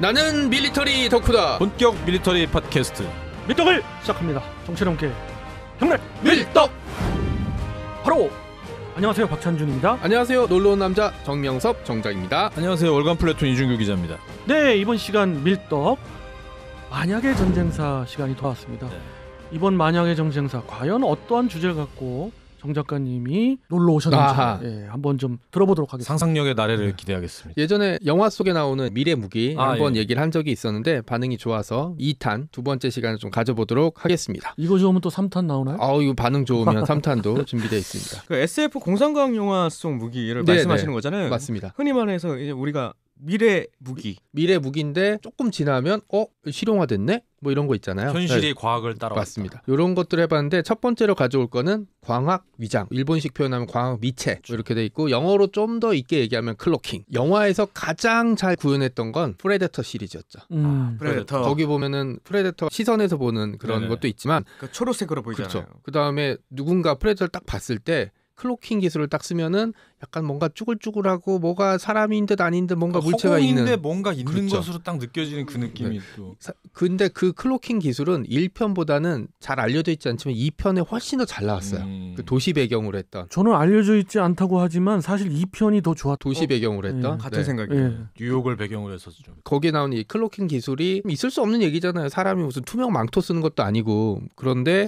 나는 밀리터리 덕후다. 본격 밀리터리 팟캐스트 밀떡을 시작합니다. 정치렁길 경례 밀떡. 바로 안녕하세요 박찬준입니다. 안녕하세요. 놀러 온 남자 정명섭 정장입니다. 안녕하세요 월간 플래툰 이준규 기자입니다. 네 이번 시간 밀떡 만약의 전쟁사 시간이 돌아왔습니다. 네. 이번 만약의 전쟁사 과연 어떠한 주제를 갖고 정 작가님이 놀러 오셨는지 예, 한번 좀 들어보도록 하겠습니다. 상상력의 나래를 네. 기대하겠습니다. 예전에 영화 속에 나오는 미래 무기 아, 한번 예. 얘기를 한 적이 있었는데 반응이 좋아서 2탄 두 번째 시간을 좀 가져보도록 하겠습니다. 이거 좋으면 또 3탄 나오나요? 아우 이거 반응 좋으면 3탄도 준비되어 있습니다. 그 SF 공상과학 영화 속 무기를 네, 네 말씀하시는 거잖아요. 맞습니다. 흔히 말해서 이제 우리가 미래 무기. 미래 무기인데 조금 지나면 어 실용화됐네? 뭐 이런 거 있잖아요. 현실이 네. 과학을 따라 맞습니다. 이런 것들 해봤는데 첫 번째로 가져올 거는 광학 위장. 일본식 표현하면 광학 미체 뭐 이렇게 돼 있고 영어로 좀 더 있게 얘기하면 클로킹. 영화에서 가장 잘 구현했던 건 프레데터 시리즈였죠. 음. 아, 음. 프레데터. 거기 보면은 프레데터 시선에서 보는 그런 네네. 것도 있지만 그 초록색으로 보이잖아요. 그렇죠. 그 다음에 누군가 프레데터 딱 봤을 때 클로킹 기술을 딱 쓰면은 약간 뭔가 쭈글쭈글하고 뭐가 사람인 듯 아닌 듯 뭔가 그러니까 물체가 있는 데 뭔가 있는 그렇죠. 것으로 딱 느껴지는 그 네. 느낌이 네. 또. 근데 그 클로킹 기술은 1편보다는 잘 알려져 있지 않지만 2편에 훨씬 더 잘 나왔어요. 음. 그 도시 배경으로 했던. 저는 알려져 있지 않다고 하지만 사실 2편이 더좋아 도시 배경으로 예. 했던. 네. 같은 네. 생각이에요. 예. 뉴욕을 배경으로 해서 좀. 거기에 나오는 이 클로킹 기술이 있을 수 없는 얘기잖아요. 사람이 무슨 투명 망토 쓰는 것도 아니고 그런데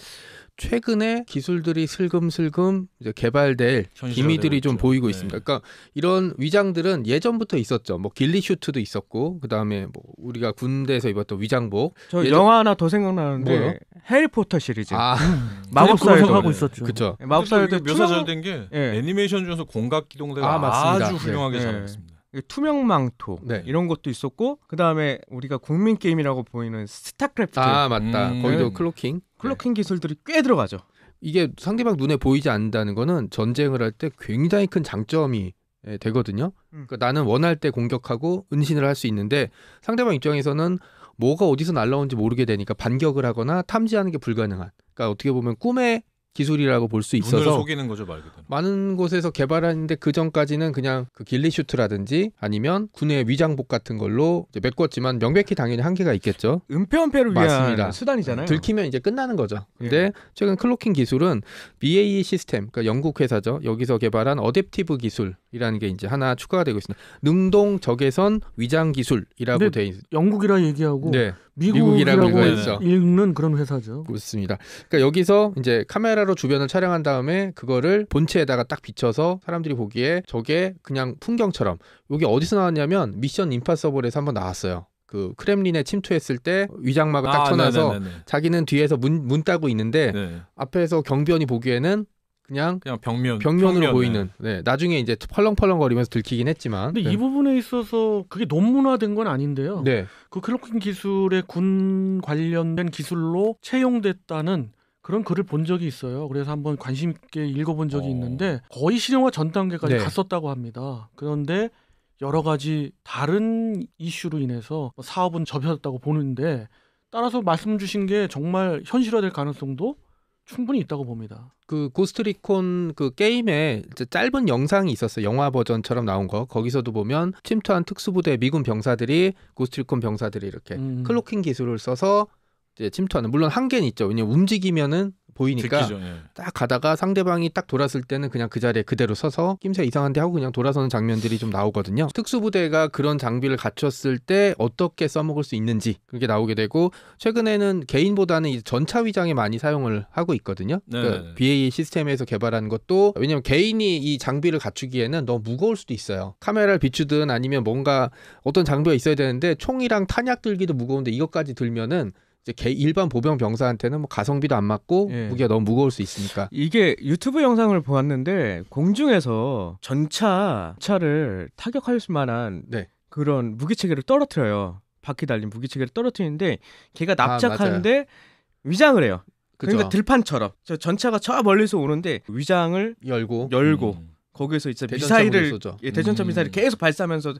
최근에 기술들이 슬금슬금 이제 개발될 기미들이 좀 있죠. 보이고 네. 있습니다. 그러니까 이런 위장들은 예전부터 있었죠. 뭐 길리 슈트도 있었고 그다음에 뭐 우리가 군대에서 입었던 위장복. 저 예전... 영화 하나 더 생각나는데 뭐요? 해리포터 시리즈. 아. 음. 마법사에서 하고 있었죠. 그렇죠. 예, 마법사에도 묘사 된게 네. 예. 애니메이션 중에서 공각 기동대가 아, 주 훌륭하게 네. 잘했습니다. 예. 투명망토 네. 이런 것도 있었고 그 다음에 우리가 국민 게임이라고 보이는 스타크래프트 아 맞다 음... 거기도 클로킹 클로킹 기술들이 꽤 들어가죠. 이게 상대방 눈에 보이지 않는다는 거는 전쟁을 할 때 굉장히 큰 장점이 예, 되거든요. 음. 그러니까 나는 원할 때 공격하고 은신을 할 수 있는데 상대방 입장에서는 뭐가 어디서 날라온지 모르게 되니까 반격을 하거나 탐지하는 게 불가능한. 그러니까 어떻게 보면 꿈에 기술이라고 볼 수 있어서 속이는 거죠 말 그대로. 많은 곳에서 개발하는데 그 전까지는 그냥 그 길리슈트라든지 아니면 군의 위장복 같은 걸로 이제 메꿨지만 명백히 당연히 한계가 있겠죠. 은폐은폐를 위한 맞 수단이잖아요. 들키면 이제 끝나는 거죠. 근데 예. 최근 클로킹 기술은 BAE 시스템, 그러니까 영국 회사죠. 여기서 개발한 어댑티브 기술이라는 게 이제 하나 추가가 되고 있습니다. 능동 적외선 위장 기술이라고 돼 있. 영국이라 얘기하고 네. 미국이라고 읽어서 예, 읽는 그런 회사죠. 그렇습니다. 그러니까 여기서 이제 카메라로 주변을 촬영한 다음에 그거를 본체에다가 딱 비춰서 사람들이 보기에 저게 그냥 풍경처럼 여기 어디서 나왔냐면 미션 임파서블에서 한번 나왔어요. 그 크렘린에 침투했을 때 위장막을 딱 아, 쳐놔서 아, 자기는 뒤에서 문, 문 따고 있는데 네. 앞에서 경비원이 보기에는 그냥 그냥 벽면 병면으로 평면 보이는. 네. 네, 나중에 이제 펄렁펄렁거리면서 들키긴 했지만. 근데 네. 이 부분에 있어서 그게 논문화된 건 아닌데요. 네. 그 클로킹 기술의 군 관련된 기술로 채용됐다는 그런 글을 본 적이 있어요. 그래서 한번 관심 있게 읽어본 적이 어... 있는데 거의 실용화 전 단계까지 네. 갔었다고 합니다. 그런데 여러 가지 다른 이슈로 인해서 사업은 접혔다고 보는데 따라서 말씀 주신 게 정말 현실화될 가능성도 충분히 있다고 봅니다. 그 고스트리콘 그 게임에 짧은 영상이 있었어요. 영화 버전처럼 나온 거. 거기서도 보면 침투한 특수부대 미군 병사들이 고스트리콘 병사들이 이렇게 음. 클로킹 기술을 써서 이제 침투하는 물론 한계는 있죠. 왜냐면 움직이면은 보이니까 듣기죠, 예. 딱 가다가 상대방이 딱 돌았을 때는 그냥 그 자리에 그대로 서서 낌새 이상한데 하고 그냥 돌아서는 장면들이 좀 나오거든요. 특수부대가 그런 장비를 갖췄을 때 어떻게 써먹을 수 있는지 그게 나오게 되고 최근에는 개인보다는 이제 전차 위장에 많이 사용을 하고 있거든요. 네. 그러니까 BAE 시스템에서 개발한 것도 왜냐면 개인이 이 장비를 갖추기에는 너무 무거울 수도 있어요. 카메라를 비추든 아니면 뭔가 어떤 장비가 있어야 되는데 총이랑 탄약 들기도 무거운데 이것까지 들면은 이제 개 일반 보병 병사한테는 뭐 가성비도 안 맞고 예. 무게가 너무 무거울 수 있으니까 이게 유튜브 영상을 보았는데 공중에서 전차 차를 타격할 수 만한 네. 그런 무기체계를 떨어뜨려요 바퀴 달린 무기체계를 떨어뜨리는데 걔가 납작하는데 아, 위장을 해요 그쵸. 그러니까 들판처럼 저 전차가 저 멀리서 오는데 위장을 열고 열고 음. 거기에서 이제 미사일을 예, 대전차 음. 미사일을 계속 발사하면서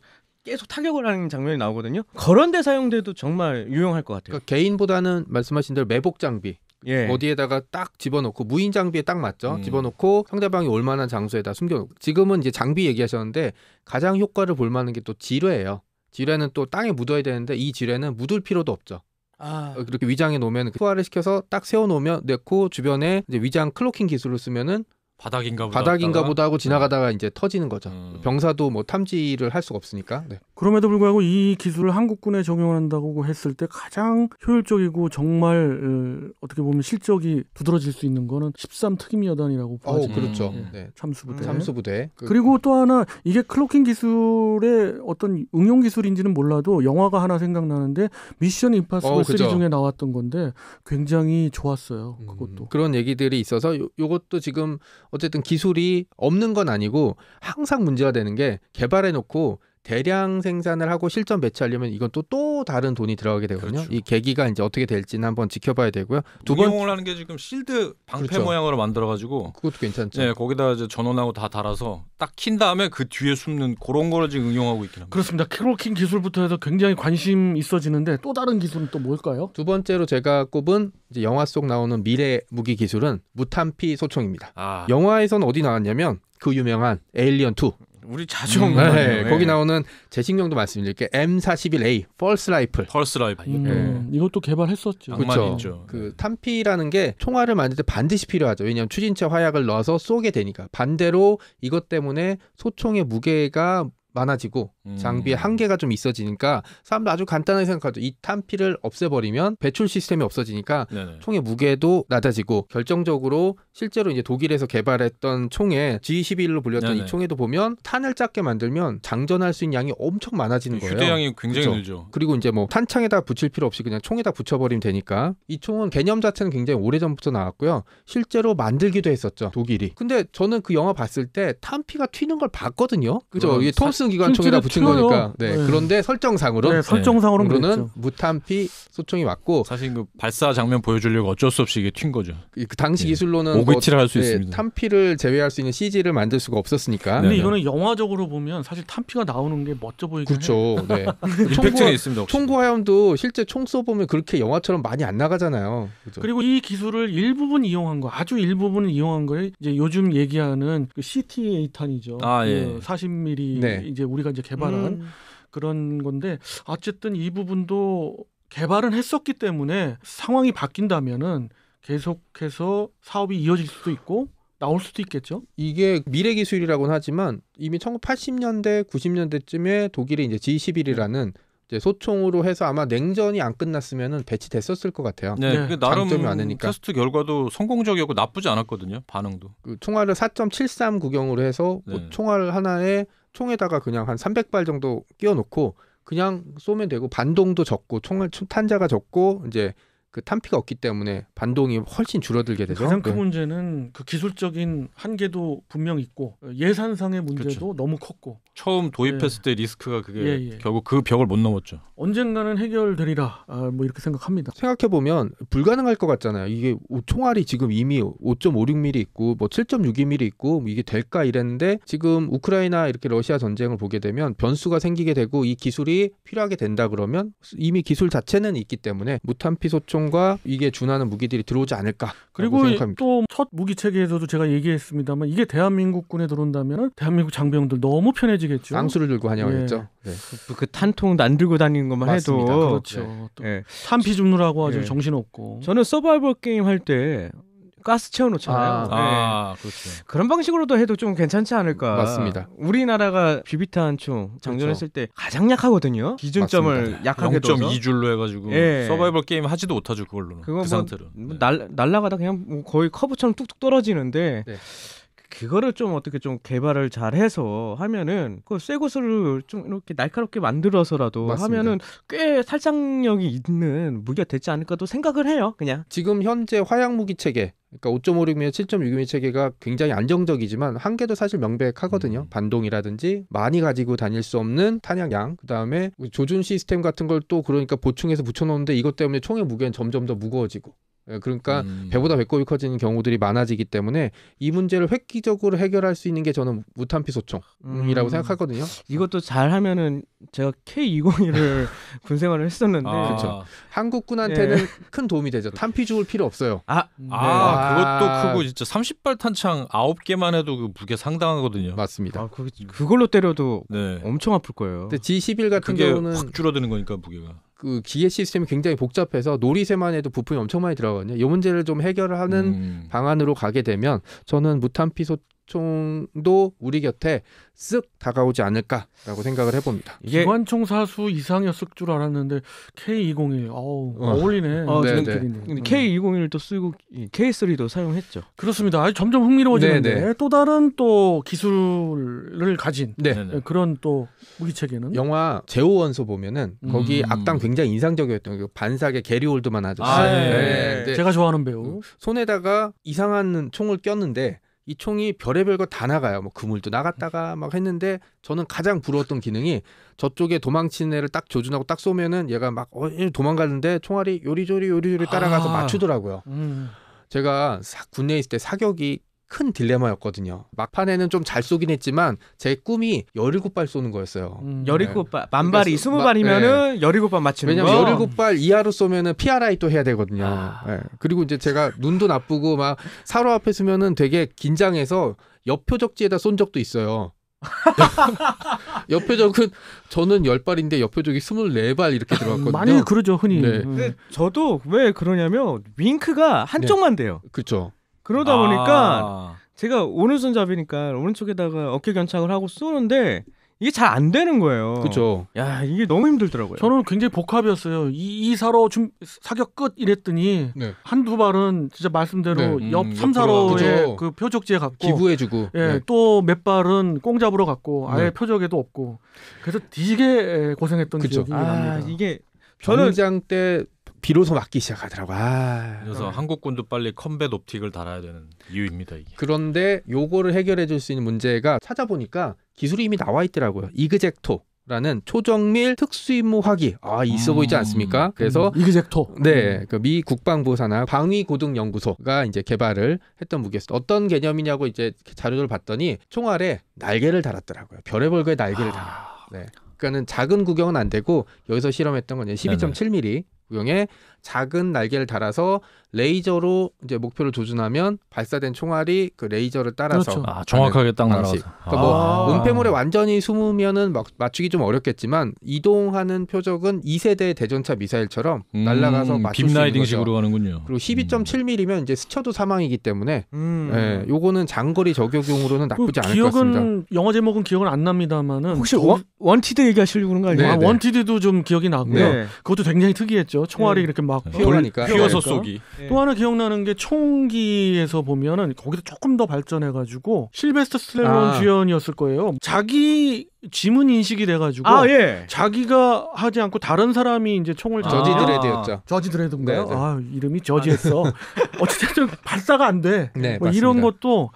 계속 타격을 하는 장면이 나오거든요. 그런 데 사용돼도 정말 유용할 것 같아요. 그러니까 개인보다는 말씀하신 대로 매복 장비. 예. 어디에다가 딱 집어넣고 무인 장비에 딱 맞죠. 음. 집어넣고 상대방이 올 만한 장소에다 숨겨놓고 지금은 이제 장비 얘기하셨는데 가장 효과를 볼 만한 게 또 지뢰예요. 지뢰는 또 땅에 묻어야 되는데 이 지뢰는 묻을 필요도 없죠. 아. 어, 그렇게 위장에 놓으면 그 소화를 시켜서 딱 세워 놓으면 넣고 주변에 이제 위장 클로킹 기술을 쓰면은 바닥인가 보다. 바닥인가 보다 하고 지나가다가 네. 이제 터지는 거죠. 음. 병사도 뭐 탐지를 할 수가 없으니까. 네. 그럼에도 불구하고 이 기술을 한국군에 적용한다고 했을 때 가장 효율적이고 정말 어, 어떻게 보면 실적이 두드러질 수 있는 거는 13 특임 여단이라고 봐야죠. 어, 그렇죠. 네. 네. 참수부대. 참수부대. 그... 그리고 또 하나 이게 클로킹 기술의 어떤 응용 기술인지는 몰라도 영화가 하나 생각나는데 미션 임파서블 어, 3 중에 나왔던 건데 굉장히 좋았어요. 음. 그것도. 음. 그런 얘기들이 있어서 요, 요것도 지금 어쨌든 기술이 없는 건 아니고 항상 문제가 되는 게 개발해 놓고 대량 생산을 하고 실전 배치하려면 이건 또또 또 다른 돈이 들어가게 되거든요. 그렇죠. 이 계기가 이제 어떻게 될지는 한번 지켜봐야 되고요. 두 번용을 하는 게 지금 실드 방패 그렇죠. 모양으로 만들어 가지고 그것도 괜찮죠. 네, 거기다 이제 전원하고 다 달아서 딱 킨 다음에 그 뒤에 숨는 그런 거를 지금 응용하고 있긴 합니다. 그렇습니다. 캐롤킹 기술부터 해서 굉장히 관심 있어지는데 또 다른 기술은 또 뭘까요? 두 번째로 제가 꼽은 이제 영화 속 나오는 미래 무기 기술은 무탄피 소총입니다. 아. 영화에선 어디 나왔냐면 그 유명한 에일리언 2 우리 자주 온 음, 거예요. 네, 거기 나오는 제 신경도 말씀드릴게 M41A 펄스 라이플. 펄스 라이플. 음, 네. 음, 이것도 개발했었죠. 그렇죠. 그 탄피라는 게 총알을 만들 때 반드시 필요하죠. 왜냐하 추진체 화약을 넣어서 쏘게 되니까. 반대로 이것 때문에 소총의 무게가 많아지고 음. 장비의 한계가 좀 있어지니까 사람들 아주 간단하게 생각하죠. 이 탄피를 없애버리면 배출 시스템이 없어지니까 네네. 총의 무게도 낮아지고 결정적으로 실제로 이제 독일에서 개발했던 총에 g 1 1로 불렸던 네네. 이 총에도 보면 탄을 작게 만들면 장전할 수 있는 양이 엄청 많아지는 거예요. 휴대량이 굉장히 그렇 늘죠. 그리고 이제 뭐 탄창에다 붙일 필요 없이 그냥 총에다 붙여버리면 되니까 이 총은 개념 자체는 굉장히 오래전부터 나왔고요. 실제로 만들기도 했었죠. 독일이. 근데 저는 그 영화 봤을 때 탄피가 튀는 걸 봤거든요. 그죠? 음, 이게 토스 필수기관총이라 붙인 튀요 거니까. 네. 네. 그런데 설정상으로 네, 네 설정상으로는 네. 무탄피 소총이 맞고 사실 그 발사 장면 보여주려고 어쩔 수 없이 이게 튄 거죠. 그 당시 네. 기술로는 오그티를 뭐, 할수 네, 있습니다. 탄피를 제외할 수 있는 CG를 만들 수가 없었으니까. 근데 이거는 영화적으로 보면 사실 탄피가 나오는 게 멋져 보이긴 그렇죠. 네. 임팩트가 있습니다. 총구화염도 실제 총 쏘보면 그렇게 영화처럼 많이 안 나가잖아요. 그렇죠? 그리고이 기술을 일부분 이용한 거, 아주 일부분 이용한 거에 이제 요즘 얘기하는 그 CTA 탄이죠. 아, 예. 그 40mm 네. 이제 우리가 이제 개발한 음. 그런 건데 어쨌든 이 부분도 개발은 했었기 때문에 상황이 바뀐다면은 계속해서 사업이 이어질 수도 있고 나올 수도 있겠죠. 이게 미래 기술이라고는 하지만 이미 1980년대, 90년대쯤에 독일의 이제 G11이라는 이제 소총으로 해서 아마 냉전이 안 끝났으면은 배치됐었을 것 같아요. 네, 네. 나름 장점이 많으니까. 테스트 결과도 성공적이었고 나쁘지 않았거든요. 반응도. 그 총알을 4.73 구경으로 해서 뭐 네. 총알 하나에 총에다가 그냥 한 300발 정도 끼워놓고 그냥 쏘면 되고 반동도 적고 총을 탄자가 적고 이제 그 탄피가 없기 때문에 반동이 훨씬 줄어들게 되죠. 가장 큰 네. 문제는 그 기술적인 한계도 분명 있고 예산상의 문제도 그렇죠. 너무 컸고 처음 도입했을 예. 때 리스크가 그게 예, 예. 결국 그 벽을 못 넘었죠. 언젠가는 해결되리라 아, 뭐 이렇게 생각합니다. 생각해 보면 불가능할 것 같잖아요. 이게 총알이 지금 이미 5.56mm 있고 뭐 7.62mm 있고 뭐 이게 될까 이랬는데 지금 우크라이나 이렇게 러시아 전쟁을 보게 되면 변수가 생기게 되고 이 기술이 필요하게 된다 그러면 이미 기술 자체는 있기 때문에 무탄피 소총과 이게 준하는 무기들이 들어오지 않을까. 그리고 또 첫 무기 체계에서도 제가 얘기했습니다만 이게 대한민국군에 들어온다면 대한민국 장병들 너무 편해. 환영해지겠죠. 앙수를 들고 환영하겠죠. 예. 네. 그, 그 탄통 안 들고 다니는 것만 맞습니다. 해도 그렇죠. 네. 예. 탄피 줍느라고 아주 예. 정신 없고. 저는 서바이벌 게임 할 때 가스 채워놓잖아요. 아, 아 그렇죠. 그런 방식으로도 해도 좀 괜찮지 않을까. 맞습니다. 우리나라가 비비탄 총 장전했을 그렇죠. 때 가장 약하거든요. 기준점을 맞습니다. 약하게 0.2줄로 해가지고 서바이벌 게임 하지도 못하죠 그걸로는. 그거 그 뭐, 상태로. 뭐 날, 날라가다 그냥 뭐 거의 커브처럼 뚝뚝 떨어지는데. 네. 그거를 좀 어떻게 좀 개발을 잘 해서 하면은 그새 고수를 좀 이렇게 날카롭게 만들어서라도 맞습니다. 하면은 꽤 살상력이 있는 무기가 되지 않을까도 생각을 해요. 그냥 지금 현재 화약 무기 체계 그러니까 5.56mm, 7.6mm 체계가 굉장히 안정적이지만 한계도 사실 명백하거든요. 음. 반동이라든지 많이 가지고 다닐 수 없는 탄약양, 그다음에 조준 시스템 같은 걸 또 그러니까 보충해서 붙여놓는데 이것 때문에 총의 무게는 점점 더 무거워지고 예, 그러니까 음. 배보다 배꼽이 커지는 경우들이 많아지기 때문에 이 문제를 획기적으로 해결할 수 있는 게 저는 무탄피 소총이라고 음. 생각하거든요. 이것도 잘 하면은 제가 k 2 0을군 생활을 했었는데 아. 한국군한테는 예. 큰 도움이 되죠. 탄피 죽을 필요 없어요. 아, 아 네. 아 그것도 크고 진짜 30발 탄창 9개만 해도 그 무게 상당하거든요. 맞습니다. 아, 그, 걸로 때려도 네. 엄청 아플 거예요. 근데 G11 같은 경우는 확 줄어드는 거니까 무게가. 그 기계 시스템이 굉장히 복잡해서 놀이새만 해도 부품이 엄청 많이 들어가거든요. 이 문제를 좀 해결하는 음. 방안으로 가게 되면 저는 무탄 피소 기관총도 우리 곁에 쓱 다가오지 않을까라고 생각을 해봅니다. 이게... 기관총 사수 이상이었을 줄 알았는데 K201 어우, 어. 어울리네. 어, 네, 네. K201도 쓰고 K3도 사용했죠. 그렇습니다. 아니, 점점 흥미로워지는데 네, 또 다른 또 기술을 가진 네. 네, 그런 또 무기체계는 영화 제오원소 보면은 음. 거기 악당 굉장히 인상적이었던 그 반사계 게리 올드만 아저씨. 아, 네. 제가 좋아하는 배우. 음, 손에다가 이상한 총을 꼈는데 이 총이 별의별 거 다 나가요. 뭐 그물도 나갔다가 막 했는데 저는 가장 부러웠던 기능이 저쪽에 도망치는 애를 딱 조준하고 딱 쏘면은 얘가 막 어, 도망가는데 총알이 요리조리 요리조리 따라가서 아~ 맞추더라고요. 음. 제가 군내에 있을 때 사격이 큰 딜레마였거든요. 막판에는 좀 잘 쏘긴 했지만 제 꿈이 17발 쏘는 거였어요. 음, 17발. 그러니까 만발이 20발이면은 네. 17발 맞추는 왜냐면 거. 왜냐면 17발 이하로 쏘면은 PRI 또 해야 되거든요. 아. 네. 그리고 이제 제가 눈도 나쁘고 막 사로 앞에 서면은 되게 긴장해서 옆표 적지에다 쏜 적도 있어요. 옆표적은 저는 10발인데 옆표적이 24발 이렇게 음, 들어갔거든요. 많이 그러죠, 흔히. 네. 근 음. 저도 왜 그러냐면 윙크가 한쪽만 네. 돼요. 그렇죠. 그러다 아. 보니까 제가 오른손잡이니까 오른쪽에다가 어깨 견착을 하고 쏘는데 이게 잘 안 되는 거예요. 그렇죠. 야 이게 너무 힘들더라고요. 저는 굉장히 복합이었어요. 이 이사로 좀 사격 끝 이랬더니 네. 한두 발은 진짜 말씀대로 네. 옆 음, 삼사로의 그 표적지에 갔고 기부해주고 예, 네. 또몇 발은 꽁 잡으러 갔고 아예 네. 표적에도 없고 그래서 되게 고생했던 그쵸. 기억이 아, 납니다. 이게 저는 장때 비로소 맞기 시작하더라고. 아, 그래서 그러면. 한국군도 빨리 컴뱃 옵틱을 달아야 되는 이유입니다. 이게. 그런데 요거를 해결해 줄 수 있는 문제가 찾아보니까 기술이 이미 나와 있더라고요. 이그젝토. 라는 초정밀 특수임무 화기 아 있어 보이지 음. 않습니까? 그래서 음. 이그젝토 네그 음. 미 국방부사나 방위고등연구소가 이제 개발을 했던 무기였어요. 어떤 개념이냐고 이제 자료를 봤더니 총알에 날개를 달았더라고요. 별의별 거에 날개를 달아. 네. 그러니까는 작은 구경은 안 되고 여기서 실험했던 건 12.7mm 구형의 작은 날개를 달아서 레이저로 이제 목표를 조준하면 발사된 총알이 그 레이저를 따라서 그렇죠. 아, 정확하게 딱 날아서. 그러니까 뭐 아~ 은폐물에 완전히 숨으면은 막 맞추기 좀 어렵겠지만 이동하는 표적은 2세대 대전차 미사일처럼 음, 날아가서 맞출 빔라이식으로 가는군요. 그리고 12.7mm면 이제 스쳐도 사망이기 때문에 음. 예, 요거는 장거리 저격용으로는 그 나쁘지 그 않을 기억은, 것 같습니다. 영화 제목은 기억은 안 납니다만은 혹시 저... 원, 티드 얘기하시려고 그런 거 아니에요? 네, 아, 네. 원티드도 좀 기억이 나고요. 네. 그것도 굉장히 특이했죠. 총알이 네. 이렇게 막 네. 피어나니까. 피어서 쏘기. 예. 또 하나 기억나는 게 총기에서 보면은 거기서 조금 더 발전해가지고 실베스터 스텔론 아. 주연이었을 거예요. 자기 지문 인식이 돼가지고 아, 예. 자기가 하지 않고 다른 사람이 이제 총을 아. 저지 드레드였죠. 저지 드레드인가요? 네, 네, 네. 아 이름이 저지했어. 어쨌든 발사가 안 돼. 네, 뭐 이런 것도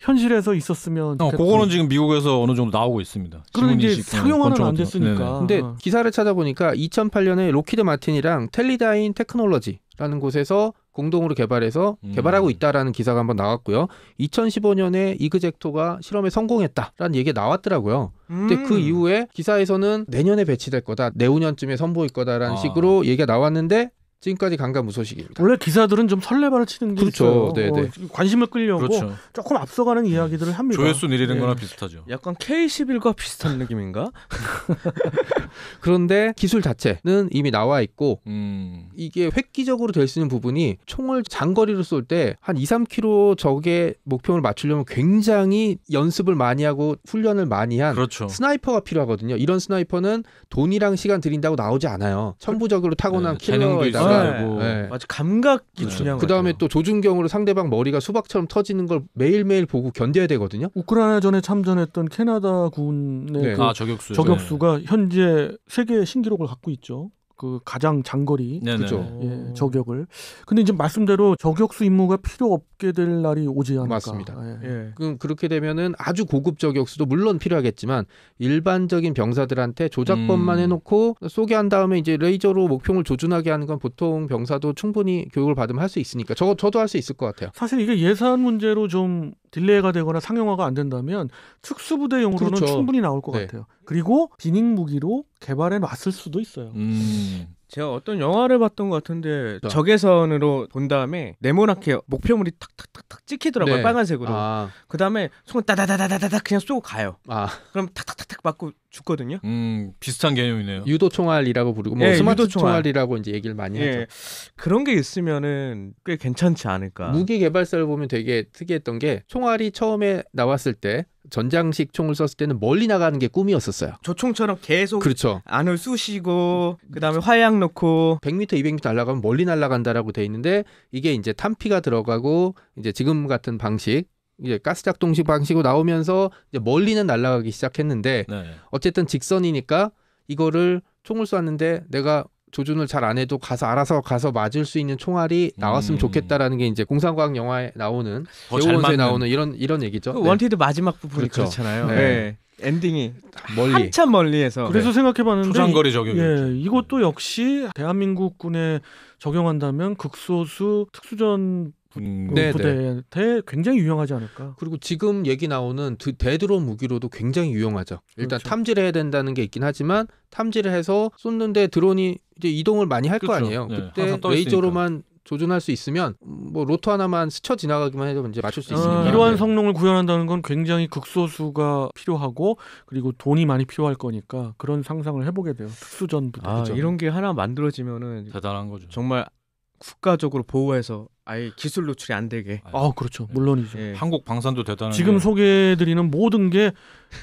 현실에서 있었으면 어, 그거는 지금 미국에서 어느 정도 나오고 있습니다. 그리 이제 상용화는 안 됐으니까. 네네. 근데 어. 기사를 찾아보니까 2008년에 로키드 마틴이랑 텔리다인 테크놀로지라는 곳에서 공동으로 개발해서 음. 개발하고 있다라는 기사가 한번 나왔고요. 2015년에 이그젝토가 실험에 성공했다라는 얘기가 나왔더라고요. 음. 근데 그 음. 이후에 기사에서는 내년에 배치될 거다, 내후년쯤에 선보일 거다라는 아. 식으로 얘기가 나왔는데 지금까지 강간 무소식입니다. 원래 기사들은 좀 설레발을 치는 게 그렇죠. 있어요. 네, 네. 어, 관심을 끌려고 그렇죠. 조금 앞서가는 이야기들을 합니다. 조회수 내리는 네. 거나 비슷하죠. 약간 K11과 비슷한 느낌인가? 그런데 기술 자체는 이미 나와 있고 음. 이게 획기적으로 될 수 있는 부분이 총을 장거리로 쏠 때 한 2, 3km 적의 목표를 맞추려면 굉장히 연습을 많이 하고 훈련을 많이 한 그렇죠. 스나이퍼가 필요하거든요. 이런 스나이퍼는 돈이랑 시간 드린다고 나오지 않아요. 그 천부적으로 타고난 네, 킬러에다가 네. 네. 마치 감각이 네. 중요한 그 다음에 또 조준경으로 상대방 머리가 수박처럼 터지는 걸 매일매일 보고 견뎌야 되거든요. 우크라이나전에 참전했던 캐나다 군의 네. 그 아, 저격수. 저격수가 네. 현재 세계 신기록을 갖고 있죠. 그 가장 장거리 그죠 예, 저격을 근데 이제 말씀대로 저격수 임무가 필요 없게 될 날이 오지 않을까 맞습니다. 예. 예. 그 그렇게 되면은 아주 고급 저격수도 물론 필요하겠지만 일반적인 병사들한테 조작법만 음. 해놓고 쏘게 한 다음에 이제 레이저로 목표물 조준하게 하는 건 보통 병사도 충분히 교육을 받으면 할 수 있으니까 저거 저도 할 수 있을 것 같아요. 사실 이게 예산 문제로 좀 딜레이가 되거나 상용화가 안 된다면 특수부대용으로는 그렇죠. 충분히 나올 것 네. 같아요. 그리고 비닝 무기로 개발해 놨을 수도 있어요. 음. 제가 어떤 영화를 봤던 것 같은데 저. 적외선으로 본 다음에 네모나게 목표물이 탁탁탁탁 찍히더라고요 네. 빨간색으로 아. 그 다음에 손을 따다다다다다닥 그냥 쏘고 가요 아. 그럼 탁탁탁탁 맞고 죽거든요 음 비슷한 개념이네요 유도 총알이라고 부르고 뭐 네, 스마트 총알. 이라고 이제 얘기를 많이 네. 하죠 그런 게 있으면은 꽤 괜찮지 않을까 무기 개발사를 보면 되게 특이했던 게 총알이 처음에 나왔을 때 전장식 총을 썼을 때는 멀리 나가는 게 꿈이었었어요. 저 총처럼 계속 그렇죠. 안을 쑤시고 그다음에 화약 넣고 100m, 200m 날아가면 멀리 날아간다라고 돼 있는데 이게 이제 탄피가 들어가고 이제 지금 같은 방식 이제 가스 작동식 방식으로 나오면서 이제 멀리는 날아가기 시작했는데 네. 어쨌든 직선이니까 이거를 총을 쐈는데 내가 조준을 잘 안 해도 가서 알아서 가서 맞을 수 있는 총알이 나왔으면 음. 좋겠다라는 게 이제 공상과학 영화에 나오는 배우원에 나오는 이런 이런 얘기죠. 그 네. 원티드 마지막 부분이 그렇죠. 그렇잖아요 네. 네. 엔딩이 멀리. 한참 멀리에서 그래서 네. 생각해봤는데 초장거리 적용. 예, 이것도 역시 대한민국 군에 적용한다면 극소수 특수전 음. 그 네, 부대한테 네 굉장히 유용하지 않을까. 그리고 지금 얘기 나오는 대드론 무기로도 굉장히 유용하죠. 일단 그렇죠. 탐지를 해야 된다는 게 있긴 하지만 탐지를 해서 쏘는데 드론이 이제 이동을 많이 할거 그렇죠. 아니에요. 네. 그때 레이저로만 조준할 수 있으면 뭐 로터 하나만 스쳐 지나가기만 해도 이제 맞출 수 있습니다. 아, 이러한 네. 성능을 구현한다는 건 굉장히 극소수가 필요하고 그리고 돈이 많이 필요할 거니까 그런 상상을 해보게 돼요. 특수전부터 아, 그렇죠? 이런 게 하나 만들어지면은 대단한 거죠. 정말 국가적으로 보호해서 아예 기술 노출이 안 되게. 아, 아 그렇죠. 네. 물론이죠. 예. 한국 방산도 대단한. 지금 소개해드리는 모든 게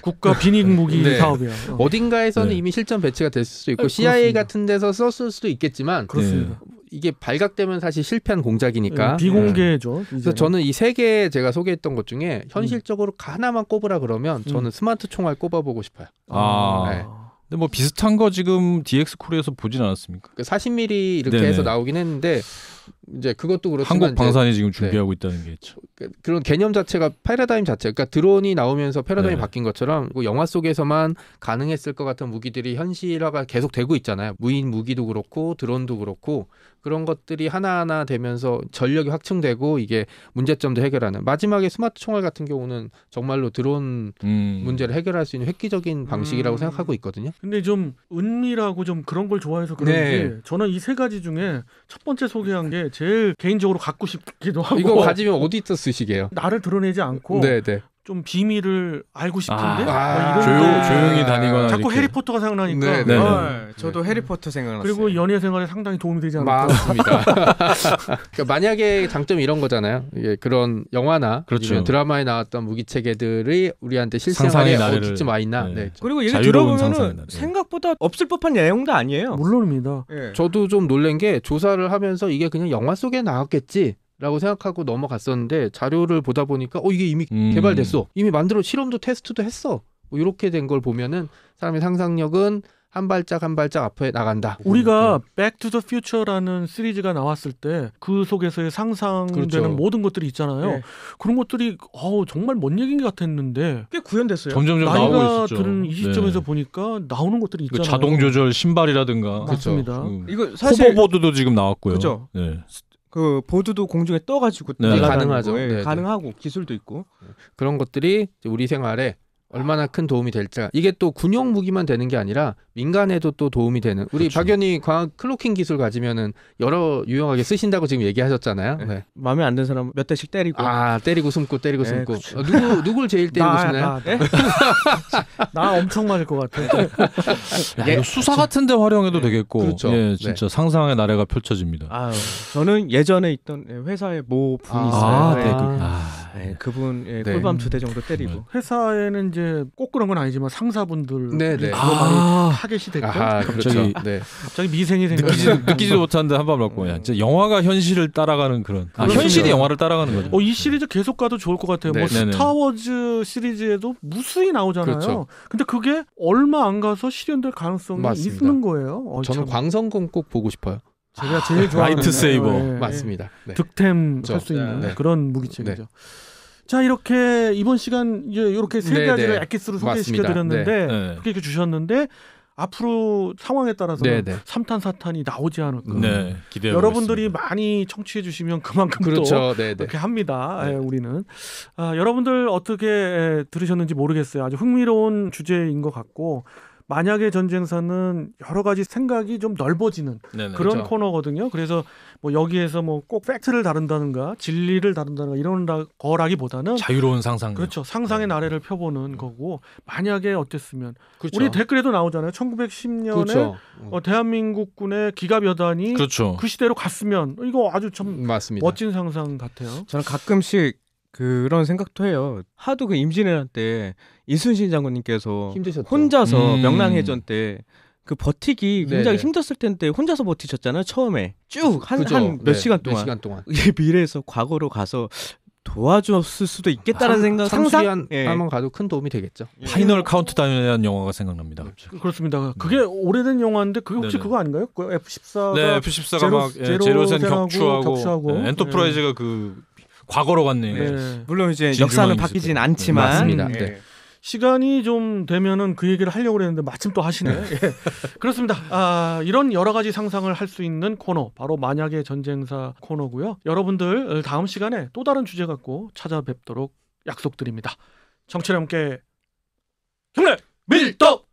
국가 비익 무기 네. 사업이야. 어. 딘가에서는 네. 이미 실전 배치가 됐을 수도 있고 아, CIA 같은 데서 썼을 수도 있겠지만 그렇습니다. 네. 이게 발각되면 사실 실패한 공작이니까 네, 비공개죠. 네. 그래서 저는 이 세 개 제가 소개했던 것 중에 현실적으로 음. 하나만 꼽으라 그러면 음. 저는 음. 스마트 총알 꼽아보고 싶어요. 아. 근데 뭐 비슷한 거 지금 DX 코리에서 보진 않았습니까? 40mm 그 이렇게 네네. 해서 나오긴 했는데 이제 그것도 그렇지만 한국 방산이 지금 네. 준비하고 네. 있다는 게 있죠. 그, 그런 개념 자체가 패러다임 자체 그러니까 드론이 나오면서 패러다임이 네. 바뀐 것처럼 그 영화 속에서만 가능했을 것 같은 무기들이 현실화가 계속 되고 있잖아요 무인 무기도 그렇고 드론도 그렇고 그런 것들이 하나하나 되면서 전력이 확충되고 이게 문제점도 해결하는 마지막에 스마트 총알 같은 경우는 정말로 드론 음. 문제를 해결할 수 있는 획기적인 방식이라고 음. 생각하고 있거든요 근데 좀 은밀하고 좀 그런 걸 좋아해서 그런지 네. 저는 이 세 가지 중에 첫 번째 소개한 게 제일 개인적으로 갖고 싶기도 하고 이거 가지면 어디다 쓰시게요? 나를 드러내지 않고 네네. 네. 좀 비밀을 알고 싶은데 아, 뭐 조용, 조용히 다니거나 자꾸 이렇게. 해리포터가 생각나니까 네, 네, 네. 아, 네. 저도 네. 해리포터 생각났어요 그리고 연애 생활에 상당히 도움이 되지 않을까 맞습니다 그러니까 만약에 장점이 이런 거잖아요 이게 그런 영화나 그렇죠. 드라마에 나왔던 무기체계들이 우리한테 실생활에 나를, 어디쯤 와 있나 네. 네. 그리고 얘기 들어보면 생각보다 없을 법한 내용도 아니에요 물론입니다 예. 저도 좀 놀란 게 조사를 하면서 이게 그냥 영화 속에 나왔겠지 라고 생각하고 넘어갔었는데 자료를 보다 보니까 어 이게 이미 음. 개발됐어 이미 만들어 실험도 테스트도 했어 뭐 이렇게 된 걸 보면은 사람의 상상력은 한 발짝 한 발짝 앞에 나간다. 음. 우리가 백 투더 음. 퓨처라는 시리즈가 나왔을 때 그 속에서의 상상되는 그렇죠. 모든 것들이 있잖아요. 네. 그런 것들이 어우 정말 먼 얘기인 것 같았는데 꽤 구현됐어요. 점점 나오고 있었죠. 드는 이 네. 시점에서 네. 보니까 나오는 것들이 그 있잖아요. 자동 조절 신발이라든가 맞습니다. 음. 이거 사실 호버보드도 지금 나왔고요. 그렇죠. 네. 그 보드도 공중에 떠가지고 네. 가능하죠. 예, 네, 네, 가능하고 기술도 있고 그런 것들이 우리 생활에 얼마나 큰 도움이 될지 이게 또 군용 무기만 되는 게 아니라 민간에도 또 도움이 되는. 우리 그렇죠. 박연희 과학 클로킹 기술 가지면은 여러 유용하게 쓰신다고 지금 얘기하셨잖아요. 네. 네. 마음에 안 드는 사람 몇 대씩 때리고. 아 때리고 숨고 때리고 네, 숨고. 그 누구 누굴 제일 때리고 나, 싶나요? 나, 나, 엄청 맞을 것 같아. 야, 수사 같은데 활용해도 네. 되겠고. 그렇죠. 예, 네. 진짜 상상의 나래가 펼쳐집니다. 아, 저는 예전에 있던 회사의 모 분이 아. 있어요. 아, 네. 네 그, 아. 예, 그분 예, 네. 꿀밤 두 대 정도 때리고. 회사에는 이제 꼭 그런 건 아니지만 상사분들 네, 네. 그거 아. 많이 타겟이 됐고 아하, 갑자기 그렇죠. 네. 갑자기 미생이 생기 느끼지, 느끼지도 못하는데 한밤 먹고 그냥 진짜 영화가 현실을 따라가는 그런 아, 현실이 영화를 따라가는 거죠. 어, 이 시리즈 계속 가도 좋을 것 같아요. 뭐 네, 네, 네. 스타워즈 시리즈에도 무수히 나오잖아요. 그렇죠. 근데 그게 얼마 안 가서 실현될 가능성이 맞습니다. 있는 거예요. 어, 저는 참. 광선검 꼭 보고 싶어요. 제가 제일 좋아하는 라이트 네, 세이버 네, 네. 맞습니다. 네. 득템 그렇죠. 할수 있는 네. 네. 그런 무기체계죠. 자 이렇게 이번 시간 이렇게세 가지를 액기스로 소개시켜 드렸는데 소개해 주셨는데 앞으로 상황에 따라서 삼탄 사탄이 나오지 않을까. 음. 네, 기대 여러분들이 보습니다 많이 청취해 주시면 그만큼 그렇죠. 또 이렇게 합니다. 네. 예, 우리는 아, 여러분들 어떻게 예, 들으셨는지 모르겠어요. 아주 흥미로운 주제인 것 같고 만약의 전쟁사는 여러 가지 생각이 좀 넓어지는 네네, 네, 그런 그렇죠. 코너거든요. 그래서 뭐 여기에서 뭐 꼭 팩트를 다룬다든가 진리를 다룬다든가 이런 거라기보다는 자유로운 상상 그렇죠. 상상의 네. 나래를 펴보는 음. 거고 만약에 어땠으면 그렇죠. 우리 댓글에도 나오잖아요. 1910년에 그렇죠. 음. 어, 대한민국군의 기갑 여단이 그렇죠. 그 시대로 갔으면 이거 아주 참 음, 맞습니다. 멋진 상상 같아요. 저는 가끔씩 그런 생각도 해요. 하도 그 임진왜란 때 이순신 장군님께서 힘드셨죠. 혼자서 음. 명랑해전 때 그 버티기 네, 굉장히 네네. 힘들었을 텐데 혼자서 버티셨잖아요 처음에 쭉한한몇 네, 시간 동안 시간 동안 이게 미래에서 과거로 가서 도와줬을 수도 있겠다는 라 생각 상상 예. 한번 가도 큰 도움이 되겠죠. 예. 파이널 카운트다운이라는 영화가 생각납니다. 그렇죠. 그렇습니다. 음. 그게 네. 오래된 영화인데 그게 혹시 네네. 네. 그거 아닌가요? 그 F14가 네, F14가 제로, 막 예, 제로, 제로센 격추하고, 격추하고. 네, 엔터프라이즈가 예. 그 과거로 갔네요. 네. 물론 이제 역사는 바뀌진 않지만 맞습니다. 예. 네. 시간이 좀 되면은 그 얘기를 하려고 했는데 마침 또 하시네. 네. 예. 그렇습니다. 아, 이런 여러 가지 상상을 할 수 있는 코너 바로 만약의 전쟁사 코너고요. 여러분들 다음 시간에 또 다른 주제 갖고 찾아뵙도록 약속드립니다. 정치와 께 경례 밀떡